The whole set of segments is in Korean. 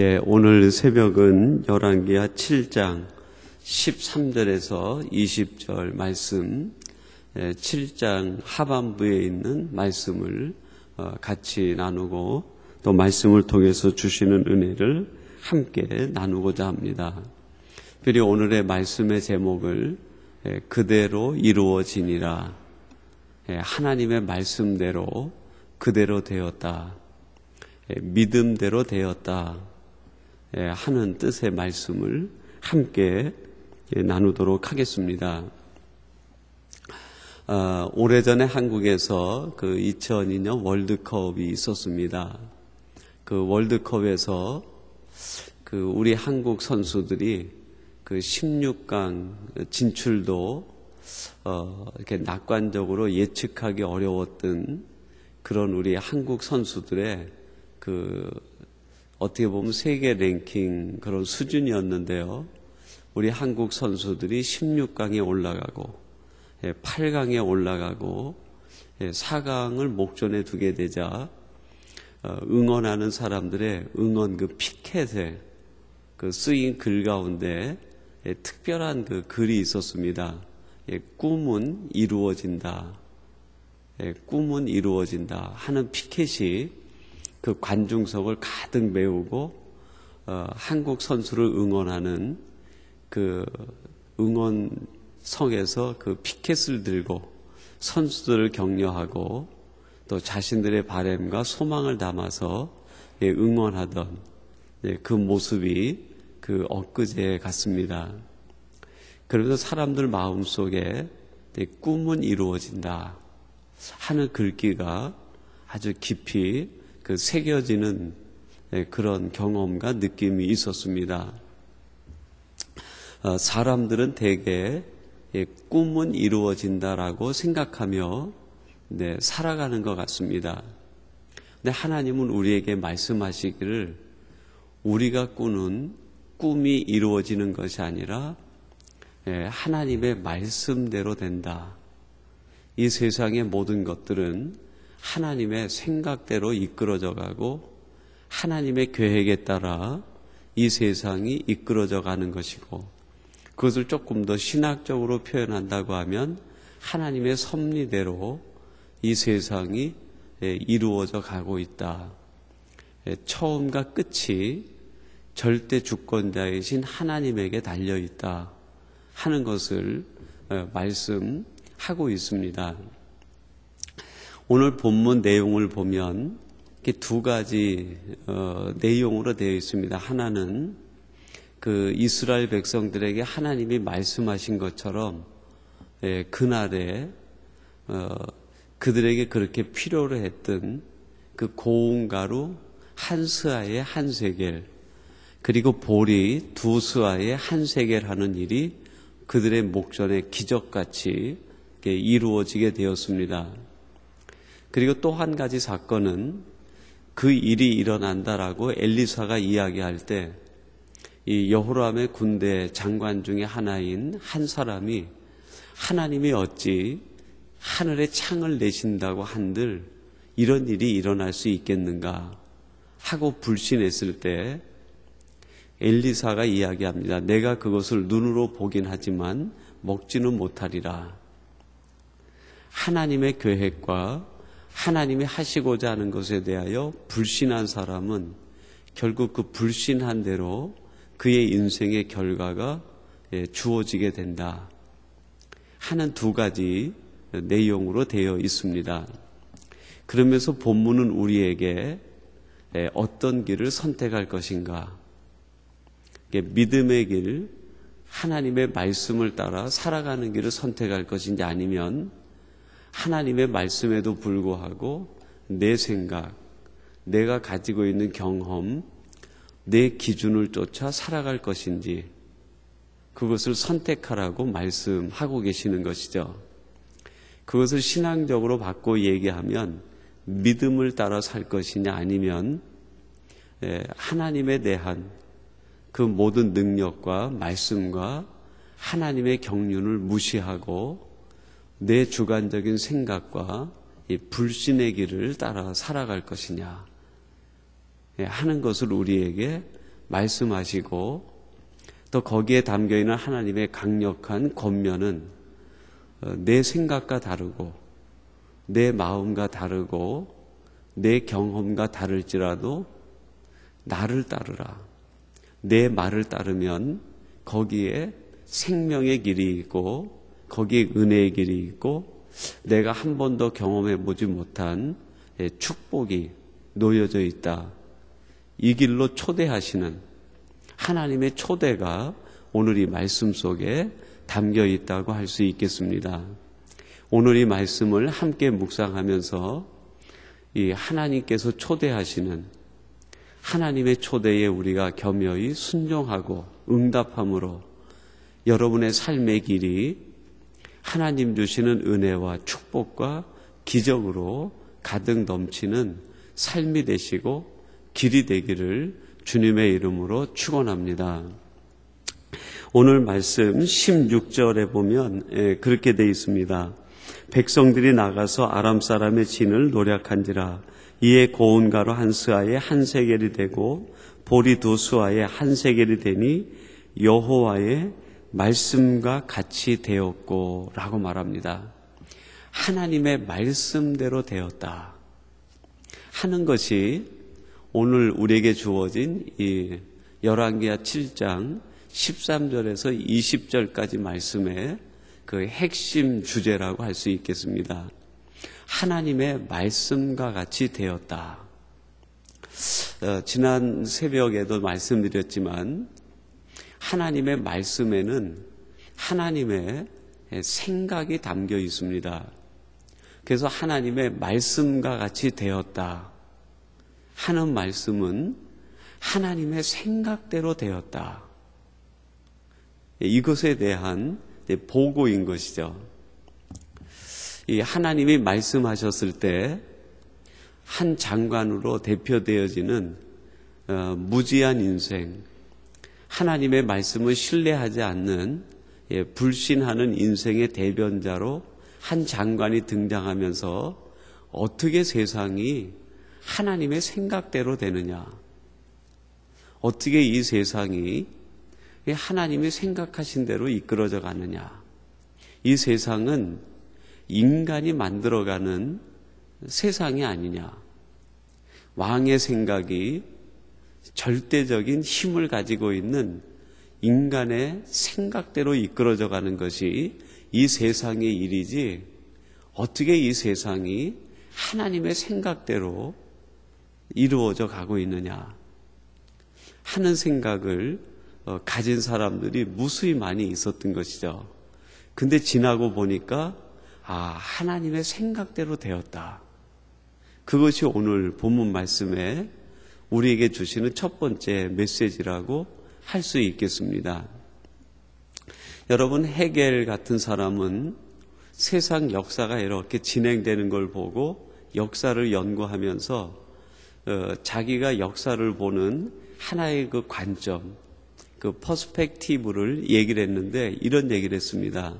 예, 오늘 새벽은 열왕기와 7장 13절에서 20절 말씀, 예, 7장 하반부에 있는 말씀을 어, 같이 나누고 또 말씀을 통해서 주시는 은혜를 함께 나누고자 합니다. 특별히 오늘의 말씀의 제목을 예, 그대로 이루어지니라. 예, 하나님의 말씀대로 그대로 되었다. 예, 믿음대로 되었다. 예, 하는 뜻의 말씀을 함께 예, 나누도록 하겠습니다. 아, 오래전에 한국에서 그 2002년 월드컵이 있었습니다. 그 월드컵에서 그 우리 한국 선수들이 그 16강 진출도 어, 이렇게 낙관적으로 예측하기 어려웠던 그런 우리 한국 선수들의 그 어떻게 보면 세계 랭킹 그런 수준이었는데요. 우리 한국 선수들이 16강에 올라가고 8강에 예, 올라가고 4강을 예, 목전에 두게 되자 어, 응원하는 사람들의 응원 그 피켓에 그 쓰인 글 가운데 예, 특별한 그 글이 있었습니다. 꿈은 이루어진다. 꿈은 이루어진다 하는 피켓이 그 관중석을 가득 메우고 어, 한국 선수를 응원하는 그 응원성에서 그 피켓을 들고 선수들을 격려하고 또 자신들의 바램과 소망을 담아서 예, 응원하던 예, 그 모습이 그 엊그제 같습니다. 그러면서 사람들 마음속에 예, 꿈은 이루어진다 하는 글귀가 아주 깊이 그 새겨지는 예, 그런 경험과 느낌이 있었습니다. 어, 사람들은 대개 예, 꿈은 이루어진다라고 생각하며 네, 살아가는 것 같습니다. 근데 하나님은 우리에게 말씀하시기를 우리가 꾸는 꿈이 이루어지는 것이 아니라 예, 하나님의 말씀대로 된다. 이 세상의 모든 것들은 하나님의 생각대로 이끌어져 가고 하나님의 계획에 따라 이 세상이 이끌어져 가는 것이고 그것을 조금 더 신학적으로 표현한다고 하면 하나님의 섭리대로 이 세상이 예, 이루어져 가고 있다. 예, 처음과 끝이 절대 주권자이신 하나님에게 달려 있다 하는 것을 어, 말씀하고 있습니다. 오늘 본문 내용을 보면 이렇게 두 가지 어, 내용으로 되어 있습니다. 하나는 그 이스라엘 백성들에게 하나님이 말씀하신 것처럼 예, 그날에 어, 그들에게 그렇게 필요로 했던 그 고운 가루 한스아의한 세겔 그리고 보리 두스아의한 세겔 하는 일이 그들의 목전에 기적같이 이루어지게 되었습니다. 그리고 또 한 가지 사건은 그 일이 일어난다라고 엘리사가 이야기할 때 이 여호람의 군대 장관 중의 하나인 한 사람이 하나님이 어찌 하늘의 창을 내신다고 한들 이런 일이 일어날 수 있겠는가 하고 불신했을 때 엘리사가 이야기합니다. 내가 그것을 눈으로 보긴 하지만 먹지는 못하리라. 하나님의 계획과 하나님이 하시고자 하는 것에 대하여 불신한 사람은 결국 그 불신한 대로 그의 인생의 결과가 예, 주어지게 된다. 하는 두 가지 내용으로 되어 있습니다. 그러면서 본문은 우리에게 예, 어떤 길을 선택할 것인가. 믿음의 길, 하나님의 말씀을 따라 살아가는 길을 선택할 것인지 아니면 하나님의 말씀에도 불구하고 내 생각, 내가 가지고 있는 경험, 내 기준을 쫓아 살아갈 것인지 그것을 선택하라고 말씀하고 계시는 것이죠. 그것을 신앙적으로 받고 얘기하면 믿음을 따라 살 것이냐 아니면 예, 하나님에 대한 그 모든 능력과 말씀과 하나님의 경륜을 무시하고 내 주관적인 생각과 불신의 길을 따라 살아갈 것이냐 예, 하는 것을 우리에게 말씀하시고 또 거기에 담겨 있는 하나님의 강력한 권면은 어, 내 생각과 다르고 내 마음과 다르고 내 경험과 다를지라도 나를 따르라. 내 말을 따르면 거기에 생명의 길이 있고 거기 은혜의 길이 있고 내가 한 번도 경험해 보지 못한 예, 축복이 놓여져 있다. 이 길로 초대하시는 하나님의 초대가 오늘 이 말씀 속에 담겨 있다고 할 수 있겠습니다. 오늘 이 말씀을 함께 묵상하면서 이 하나님께서 초대하시는 하나님의 초대에 우리가 겸허히 순종하고 응답함으로 여러분의 삶의 길이 하나님 주시는 은혜와 축복과 기적으로 가득 넘치는 삶이 되시고 길이 되기를 주님의 이름으로 축원합니다. 오늘 말씀 16절에 보면 예, 그렇게 되어 있습니다. 백성들이 나가서 아람 사람의 진을 노력한지라 이에 고운가로 한 스아에 한 세겔이 되고 보리 두 스아에 한 세겔이 되니 여호와의 말씀과 같이 되었고 라고 말합니다. 하나님의 말씀대로 되었다 하는 것이 오늘 우리에게 주어진 이1왕기하 7장 13절에서 20절까지 말씀의 그 핵심 주제라고 할 수 있겠습니다. 하나님의 말씀과 같이 되었다. 어, 지난 새벽에도 말씀드렸지만 하나님의 말씀에는 하나님의 생각이 담겨 있습니다. 그래서 하나님의 말씀과 같이 되었다 하는 말씀은 하나님의 생각대로 되었다. 이것에 대한 보고인 것이죠. 이 하나님이 말씀하셨을 때 한 장관으로 대표되어지는 어, 무지한 인생, 하나님의 말씀을 신뢰하지 않는 예, 불신하는 인생의 대변자로 한 장관이 등장하면서 어떻게 세상이 하나님의 생각대로 되느냐? 어떻게 이 세상이 하나님이 생각하신 대로 이끌어져 가느냐? 이 세상은 인간이 만들어가는 세상이 아니냐? 왕의 생각이 절대적인 힘을 가지고 있는 인간의 생각대로 이끌어져 가는 것이 이 세상의 일이지 어떻게 이 세상이 하나님의 생각대로 이루어져 가고 있느냐 하는 생각을 어, 가진 사람들이 무수히 많이 있었던 것이죠. 근데 지나고 보니까 아, 하나님의 생각대로 되었다. 그것이 오늘 본문 말씀에 우리에게 주시는 첫 번째 메시지라고 할 수 있겠습니다. 여러분, 헤겔 같은 사람은 세상 역사가 이렇게 진행되는 걸 보고 역사를 연구하면서 어, 자기가 역사를 보는 하나의 그 관점, 그 퍼스펙티브를 얘기를 했는데 이런 얘기를 했습니다.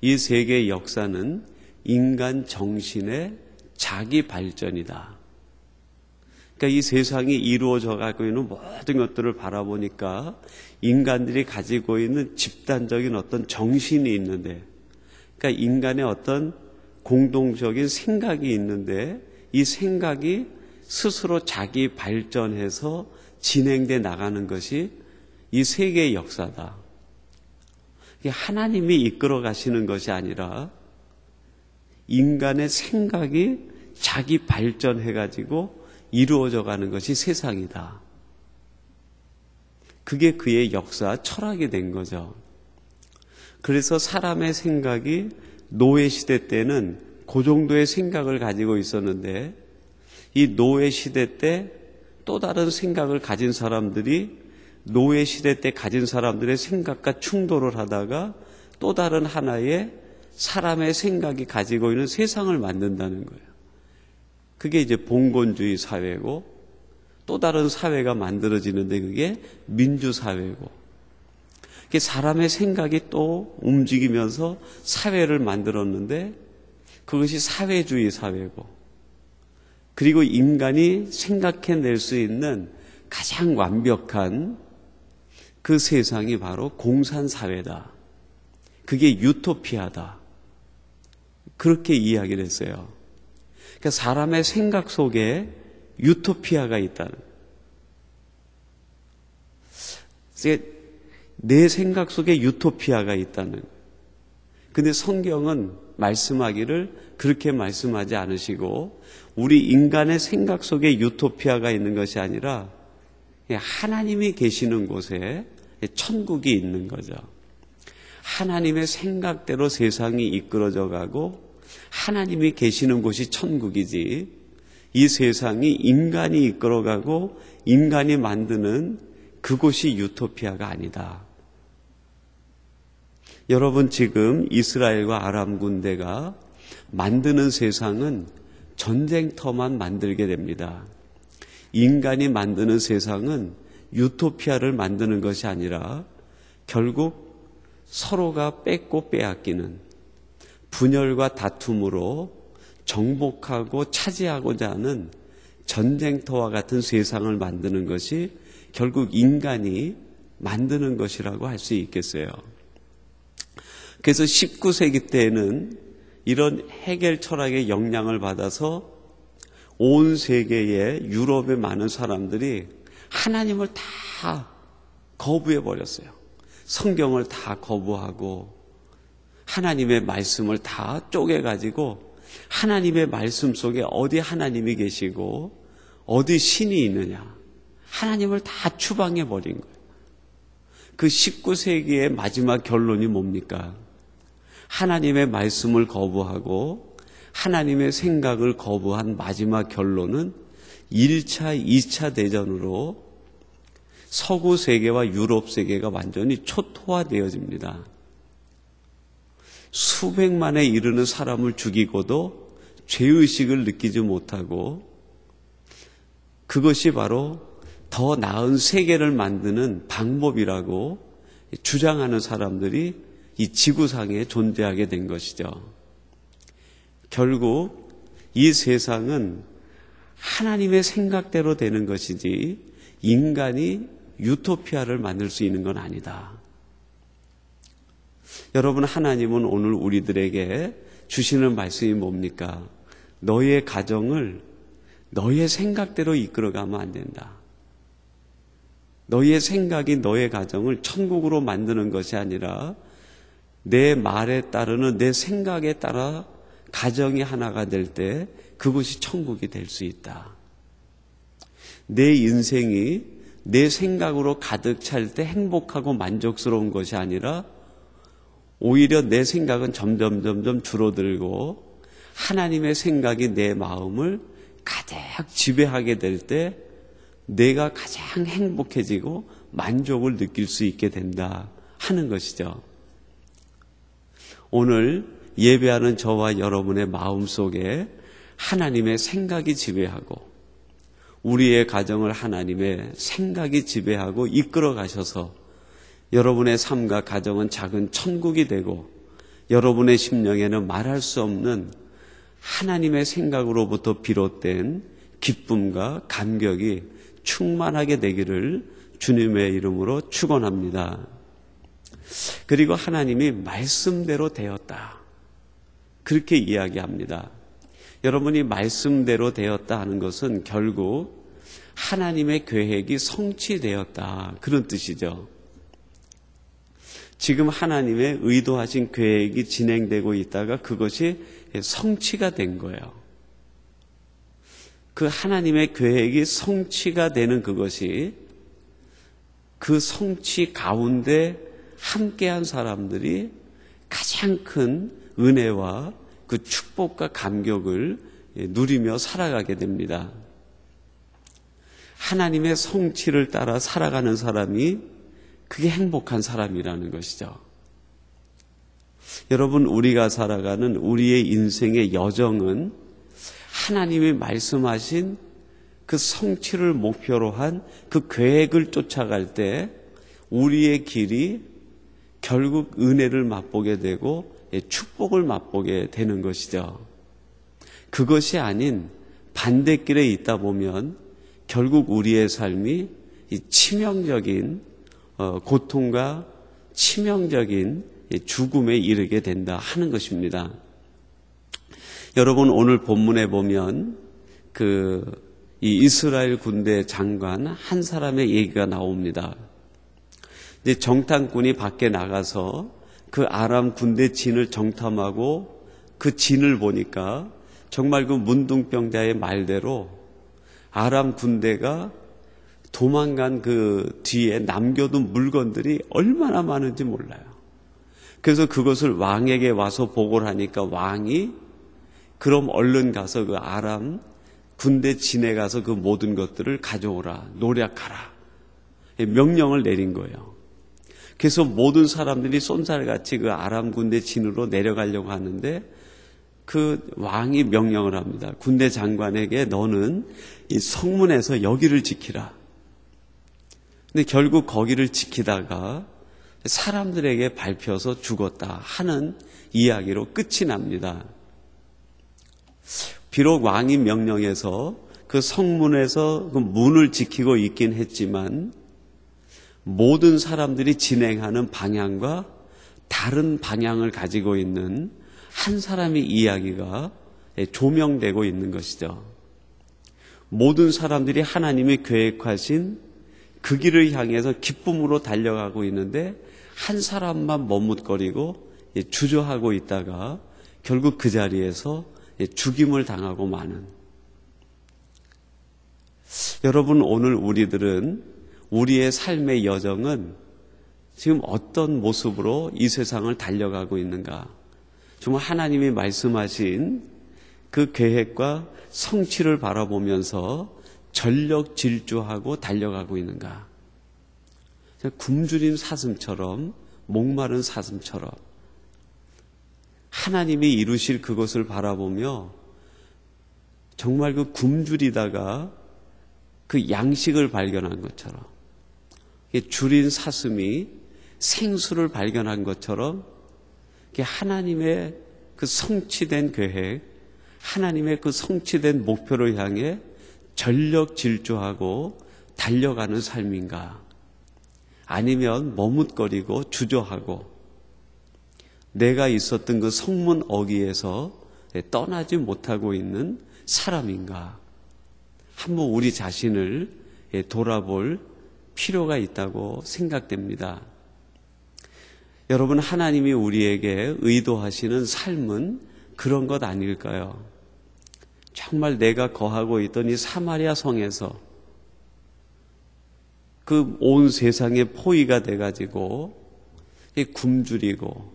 이 세계의 역사는 인간 정신의 자기 발전이다. 그러니까 이 세상이 이루어져 가고 있는 모든 것들을 바라보니까 인간들이 가지고 있는 집단적인 어떤 정신이 있는데, 그러니까 인간의 어떤 공동적인 생각이 있는데, 이 생각이 스스로 자기 발전해서 진행돼 나가는 것이 이 세계의 역사다. 하나님이 이끌어 가시는 것이 아니라 인간의 생각이 자기 발전해가지고 이루어져 가는 것이 세상이다. 그게 그의 역사 철학이 된 거죠. 그래서 사람의 생각이 노예 시대 때는 그 정도의 생각을 가지고 있었는데 이 노예 시대 때 또 다른 생각을 가진 사람들이 노예 시대 때 가진 사람들의 생각과 충돌을 하다가 또 다른 하나의 사람의 생각이 가지고 있는 세상을 만든다는 거예요. 그게 이제 봉건주의 사회고 또 다른 사회가 만들어지는데 그게 민주사회고 사람의 생각이 또 움직이면서 사회를 만들었는데 그것이 사회주의 사회고 그리고 인간이 생각해낼 수 있는 가장 완벽한 그 세상이 바로 공산사회다. 그게 유토피아다. 그렇게 이야기를 했어요. 그러니까 사람의 생각 속에 유토피아가 있다는. 내 생각 속에 유토피아가 있다는. 근데 성경은 말씀하기를 그렇게 말씀하지 않으시고 우리 인간의 생각 속에 유토피아가 있는 것이 아니라 하나님이 계시는 곳에 천국이 있는 거죠. 하나님의 생각대로 세상이 이끌어져 가고 하나님이 계시는 곳이 천국이지 이 세상이 인간이 이끌어가고 인간이 만드는 그곳이 유토피아가 아니다. 여러분 지금 이스라엘과 아람 군대가 만드는 세상은 전쟁터만 만들게 됩니다. 인간이 만드는 세상은 유토피아를 만드는 것이 아니라 결국 서로가 뺏고 빼앗기는 분열과 다툼으로 정복하고 차지하고자 하는 전쟁터와 같은 세상을 만드는 것이 결국 인간이 만드는 것이라고 할 수 있겠어요. 그래서 19세기 때에는 이런 해결 철학의 영향을 받아서 온 세계의 유럽의 많은 사람들이 하나님을 다 거부해 버렸어요. 성경을 다 거부하고 하나님의 말씀을 다 쪼개가지고 하나님의 말씀 속에 어디 하나님이 계시고 어디 신이 있느냐. 하나님을 다 추방해 버린 거예요. 그 19세기의 마지막 결론이 뭡니까? 하나님의 말씀을 거부하고 하나님의 생각을 거부한 마지막 결론은 1차, 2차 대전으로 서구 세계와 유럽 세계가 완전히 초토화되어집니다. 수백만에 이르는 사람을 죽이고도 죄의식을 느끼지 못하고 그것이 바로 더 나은 세계를 만드는 방법이라고 주장하는 사람들이 이 지구상에 존재하게 된 것이죠. 결국 이 세상은 하나님의 생각대로 되는 것이지 인간이 유토피아를 만들 수 있는 건 아니다. 여러분 하나님은 오늘 우리들에게 주시는 말씀이 뭡니까? 너의 가정을 너의 생각대로 이끌어가면 안 된다. 너의 생각이 너의 가정을 천국으로 만드는 것이 아니라 내 말에 따르는 내 생각에 따라 가정이 하나가 될 때 그것이 천국이 될 수 있다. 내 인생이 내 생각으로 가득 찰 때 행복하고 만족스러운 것이 아니라 오히려 내 생각은 점점 점점 줄어들고 하나님의 생각이 내 마음을 가득 지배하게 될 때 내가 가장 행복해지고 만족을 느낄 수 있게 된다 하는 것이죠. 오늘 예배하는 저와 여러분의 마음 속에 하나님의 생각이 지배하고 우리의 가정을 하나님의 생각이 지배하고 이끌어 가셔서 여러분의 삶과 가정은 작은 천국이 되고 여러분의 심령에는 말할 수 없는 하나님의 생각으로부터 비롯된 기쁨과 감격이 충만하게 되기를 주님의 이름으로 축원합니다. 그리고 하나님이 말씀대로 되었다. 그렇게 이야기합니다. 여러분이 말씀대로 되었다 하는 것은 결국 하나님의 계획이 성취되었다. 그런 뜻이죠. 지금 하나님의 의도하신 계획이 진행되고 있다가 그것이 성취가 된 거예요. 그 하나님의 계획이 성취가 되는 그것이 그 성취 가운데 함께한 사람들이 가장 큰 은혜와 그 축복과 감격을 누리며 살아가게 됩니다. 하나님의 성취를 따라 살아가는 사람이 그게 행복한 사람이라는 것이죠. 여러분, 우리가 살아가는 우리의 인생의 여정은 하나님이 말씀하신 그 성취를 목표로 한 그 계획을 쫓아갈 때 우리의 길이 결국 은혜를 맛보게 되고 예, 축복을 맛보게 되는 것이죠. 그것이 아닌 반대길에 있다 보면 결국 우리의 삶이 치명적인 어, 고통과 치명적인 죽음에 이르게 된다 하는 것입니다. 여러분 오늘 본문에 보면 그이 이스라엘 군대 장관 한 사람의 얘기가 나옵니다. 이제 정탐꾼이 밖에 나가서 그 아람 군대 진을 정탐하고 그 진을 보니까 정말 그 문둥병자의 말대로 아람 군대가 도망간 그 뒤에 남겨둔 물건들이 얼마나 많은지 몰라요. 그래서 그것을 왕에게 와서 보고를 하니까 왕이 그럼 얼른 가서 그 아람 군대 진에 가서 그 모든 것들을 가져오라 노력하라 명령을 내린 거예요. 그래서 모든 사람들이 쏜살같이 그 아람 군대 진으로 내려가려고 하는데 그 왕이 명령을 합니다. 군대 장관에게 너는 이 성문에서 여기를 지키라. 근데 결국 거기를 지키다가 사람들에게 밟혀서 죽었다 하는 이야기로 끝이 납니다. 비록 왕이 명령해서 그 성문에서 그 문을 지키고 있긴 했지만 모든 사람들이 진행하는 방향과 다른 방향을 가지고 있는 한 사람의 이야기가 조명되고 있는 것이죠. 모든 사람들이 하나님이 계획하신 그 길을 향해서 기쁨으로 달려가고 있는데 한 사람만 머뭇거리고 주저하고 있다가 결국 그 자리에서 죽임을 당하고 마는 여러분 오늘 우리들은 우리의 삶의 여정은 지금 어떤 모습으로 이 세상을 달려가고 있는가 정말 하나님이 말씀하신 그 계획과 성취를 바라보면서 전력 질주하고 달려가고 있는가? 굶주린 사슴처럼, 목마른 사슴처럼, 하나님이 이루실 그것을 바라보며 정말 그 굶주리다가 그 양식을 발견한 것처럼 줄인 사슴이 생수를 발견한 것처럼 하나님의 그 성취된 계획, 하나님의 그 성취된 목표를 향해 전력 질주하고 달려가는 삶인가? 아니면 머뭇거리고 주저하고 내가 있었던 그 성문 어귀에서 떠나지 못하고 있는 사람인가? 한번 우리 자신을 예, 돌아볼 필요가 있다고 생각됩니다. 여러분, 하나님이 우리에게 의도하시는 삶은 그런 것 아닐까요? 정말 내가 거하고 있던 이 사마리아 성에서 그 온 세상의 포위가 돼가지고 굶주리고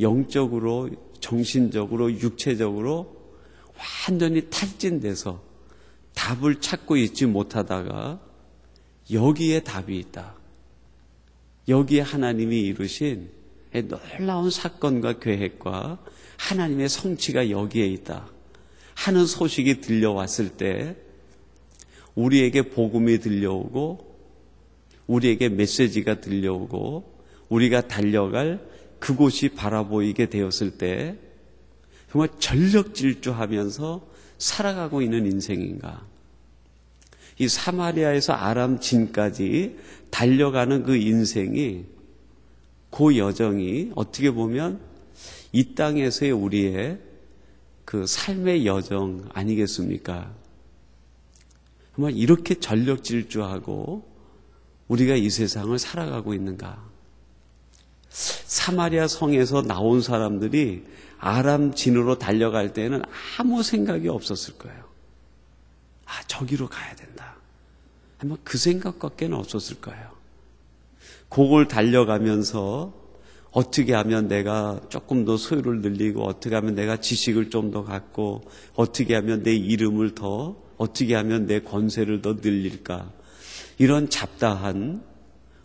영적으로, 정신적으로, 육체적으로 완전히 탈진돼서 답을 찾고 있지 못하다가 여기에 답이 있다. 여기에 하나님이 이루신 놀라운 사건과 계획과 하나님의 성취가 여기에 있다. 하는 소식이 들려왔을 때 우리에게 복음이 들려오고 우리에게 메시지가 들려오고 우리가 달려갈 그곳이 바라보이게 되었을 때 정말 전력 질주하면서 살아가고 있는 인생인가. 이 사마리아에서 아람 진까지 달려가는 그 인생이 그 여정이 어떻게 보면 이 땅에서의 우리의 그 삶의 여정 아니겠습니까? 정말 이렇게 전력 질주하고 우리가 이 세상을 살아가고 있는가? 사마리아 성에서 나온 사람들이 아람 진으로 달려갈 때는 아무 생각이 없었을 거예요. 아, 저기로 가야 된다. 아마 그 생각밖에 는 없었을 거예요. 곡을 달려가면서 어떻게 하면 내가 조금 더 소유를 늘리고 어떻게 하면 내가 지식을 좀 더 갖고 어떻게 하면 내 이름을 더 어떻게 하면 내 권세를 더 늘릴까 이런 잡다한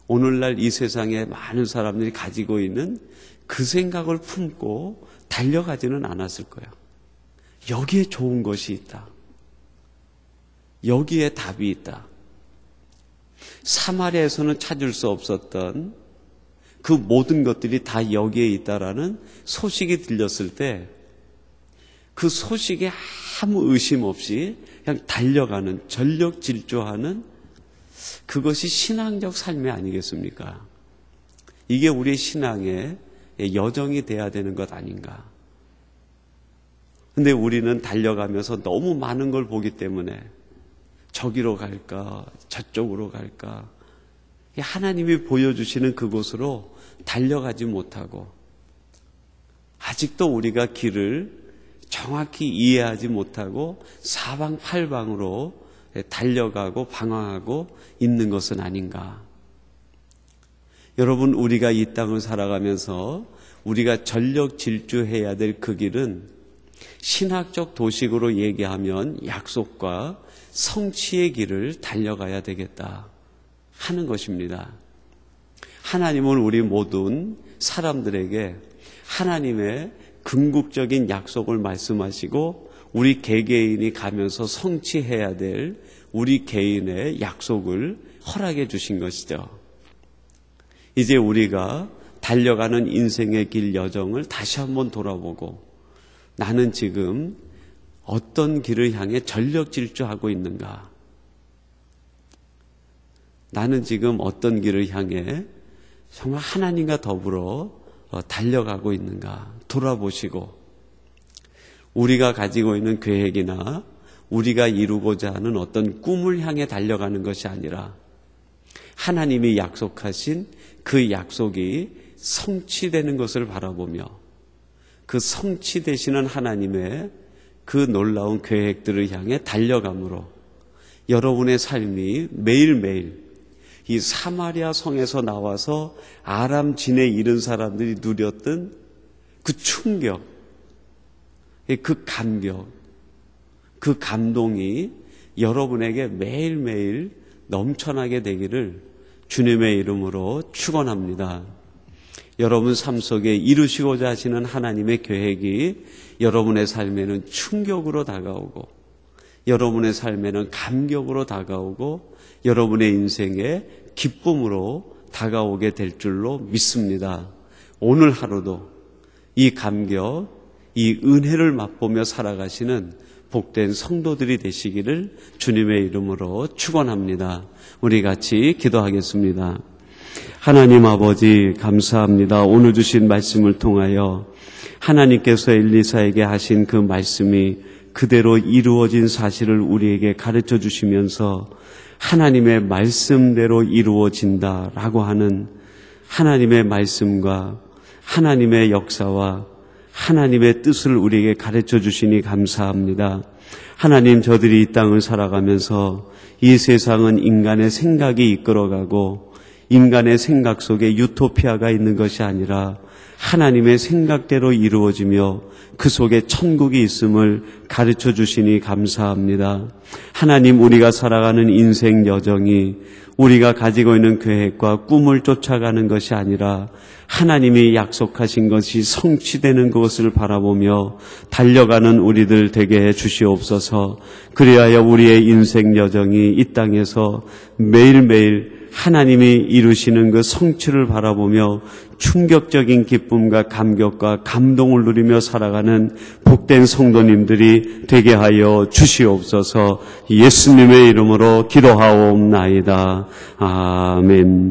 오늘날 이 세상에 많은 사람들이 가지고 있는 그 생각을 품고 달려가지는 않았을 거야. 여기에 좋은 것이 있다. 여기에 답이 있다. 사마리아에서는 찾을 수 없었던 그 모든 것들이 다 여기에 있다라는 소식이 들렸을 때 그 소식에 아무 의심 없이 그냥 달려가는 전력 질주하는 그것이 신앙적 삶이 아니겠습니까? 이게 우리의 신앙의 여정이 돼야 되는 것 아닌가? 근데 우리는 달려가면서 너무 많은 걸 보기 때문에 저기로 갈까, 저쪽으로 갈까, 하나님이 보여주시는 그곳으로 달려가지 못하고 아직도 우리가 길을 정확히 이해하지 못하고 사방팔방으로 달려가고 방황하고 있는 것은 아닌가. 여러분, 우리가 이 땅을 살아가면서 우리가 전력 질주해야 될 그 길은 신학적 도식으로 얘기하면 약속과 성취의 길을 달려가야 되겠다. 하는 것입니다. 하나님은 우리 모든 사람들에게 하나님의 궁극적인 약속을 말씀하시고 우리 개개인이 가면서 성취해야 될 우리 개인의 약속을 허락해 주신 것이죠. 이제 우리가 달려가는 인생의 길 여정을 다시 한번 돌아보고 나는 지금 어떤 길을 향해 전력 질주하고 있는가? 나는 지금 어떤 길을 향해 정말 하나님과 더불어 어, 달려가고 있는가 돌아보시고 우리가 가지고 있는 계획이나 우리가 이루고자 하는 어떤 꿈을 향해 달려가는 것이 아니라 하나님이 약속하신 그 약속이 성취되는 것을 바라보며 그 성취되시는 하나님의 그 놀라운 계획들을 향해 달려감으로 여러분의 삶이 매일매일 이 사마리아 성에서 나와서 아람 진에 이른 사람들이 누렸던 그 충격, 그 감격, 그 감동이 여러분에게 매일매일 넘쳐나게 되기를 주님의 이름으로 축원합니다. 여러분 삶 속에 이루시고자 하시는 하나님의 계획이 여러분의 삶에는 충격으로 다가오고 여러분의 삶에는 감격으로 다가오고 여러분의 인생에 기쁨으로 다가오게 될 줄로 믿습니다. 오늘 하루도 이 감격, 이 은혜를 맛보며 살아가시는 복된 성도들이 되시기를 주님의 이름으로 축원합니다. 우리 같이 기도하겠습니다. 하나님 아버지 감사합니다. 오늘 주신 말씀을 통하여 하나님께서 엘리사에게 하신 그 말씀이 그대로 이루어진 사실을 우리에게 가르쳐 주시면서 하나님의 말씀대로 이루어진다라고 하는 하나님의 말씀과 하나님의 역사와 하나님의 뜻을 우리에게 가르쳐 주시니 감사합니다. 하나님 저들이 이 땅을 살아가면서 이 세상은 인간의 생각이 이끌어가고 인간의 생각 속에 유토피아가 있는 것이 아니라 하나님의 생각대로 이루어지며 그 속에 천국이 있음을 가르쳐 주시니 감사합니다. 하나님 우리가 살아가는 인생 여정이 우리가 가지고 있는 계획과 꿈을 쫓아가는 것이 아니라 하나님이 약속하신 것이 성취되는 것을 바라보며 달려가는 우리들 되게 해 주시옵소서. 그리하여 우리의 인생 여정이 이 땅에서 매일매일 하나님이 이루시는 그 성취를 바라보며 충격적인 기쁨과 감격과 감동을 누리며 살아가는 복된 성도님들이 되게 하여 주시옵소서 예수님의 이름으로 기도하옵나이다. 아멘.